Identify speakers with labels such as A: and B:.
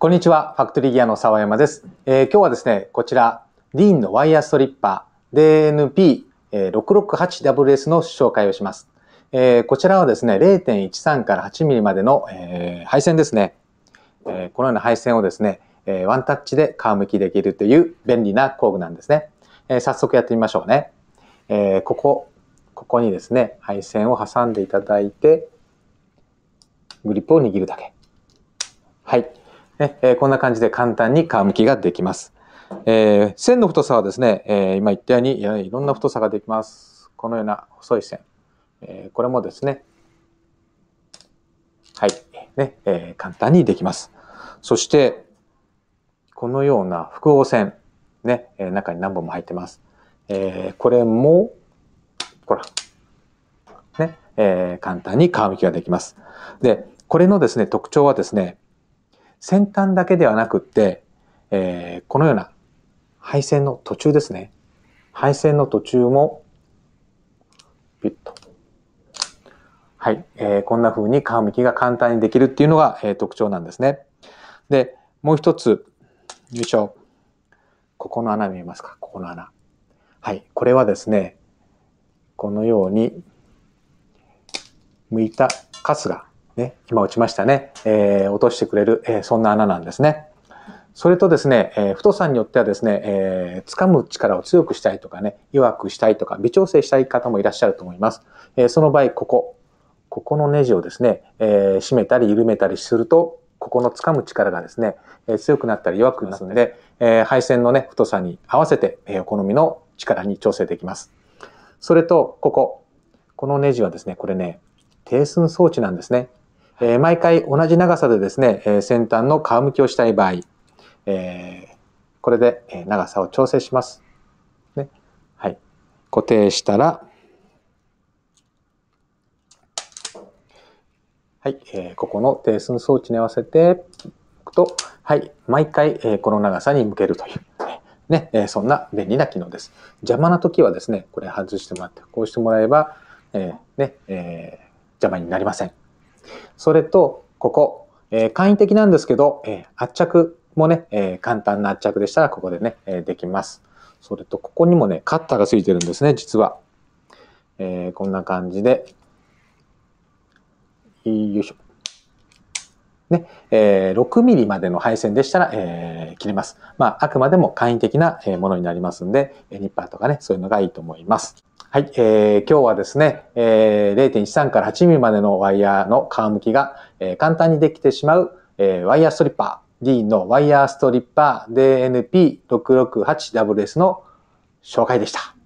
A: こんにちは、ファクトリーギアの沢山です。えー、今日はですね、こちら、ディーンのワイヤーストリッパー DNP668WS の紹介をします。えー、こちらはですね、0.13から8ミリまでの、えー、配線ですね、えこのような配線をですね、えワンタッチで皮むきできるという便利な工具なんですね。え早速やってみましょうね。えここ、ここにですね、配線を挟んでいただいて、グリップを握るだけ。はい。ね、えー、こんな感じで簡単に皮むきができます。えー、線の太さはですね、えー、今言ったようにいろんな太さができます。このような細い線。えー、これもですね、はい、ね、えー、簡単にできます。そして、このような複合線、ね、えー、中に何本も入ってます。えー、これも、ほら、ね、えー、簡単に皮むきができます。で、これのですね、特徴はですね、先端だけではなくって、えー、このような配線の途中ですね。配線の途中も、ピッと。はい、えー、こんな風に皮むきが簡単にできるっていうのが、えー、特徴なんですね。で、もう一つ、よいしょ。ここの穴見えますかここの穴。はい、これはですね、このように、剥いたカスがね、今落ちましたね、えー、落としてくれる、えー、そんな穴なんですね。それとですね、えー、太さによってはですね、えー、掴む力を強くしたいとかね、弱くしたいとか、微調整したい方もいらっしゃると思います。えー、その場合、ここ、ここのネジをですね、えー、締めたり緩めたりすると、ここの掴む力がですね、えー、強くなったり弱くなるので、えー、配線のね、太さに合わせて、えー、お好みの力に調整できます。それと、ここ、このネジはですね、これね、低寸装置なんですね。えー、毎回同じ長さでですね、え先端の皮むきをしたい場合、えこれで長さを調整します。ね、はい。固定したら、はい、えー、ここの定寸装置に合わせてくと、はい、毎回、えー、この長さに向けるという、ね、えー、そんな便利な機能です。邪魔な時はですね、これ外してもらって、こうしてもらえば、えー、ね、えー、邪魔になりません。それと、ここ、えー、簡易的なんですけど、えー、圧着もね、えー、簡単な圧着でしたらここでね、えできます。それと、ここにもね、カッターがついてるんですね、実は。えこんな感じで、よいしょ。ね、えー、6ミリまでの配線でしたら、えー、切れます。まあ、あくまでも簡易的なものになりますんで、ニッパーとかね、そういうのがいいと思います。はい、えー、今日はですね、えー、0.13から8ミリまでのワイヤーの皮むきが、えー、簡単にできてしまう、えー、ワイヤーストリッパー D のワイヤーストリッパー DNP668WS の紹介でした。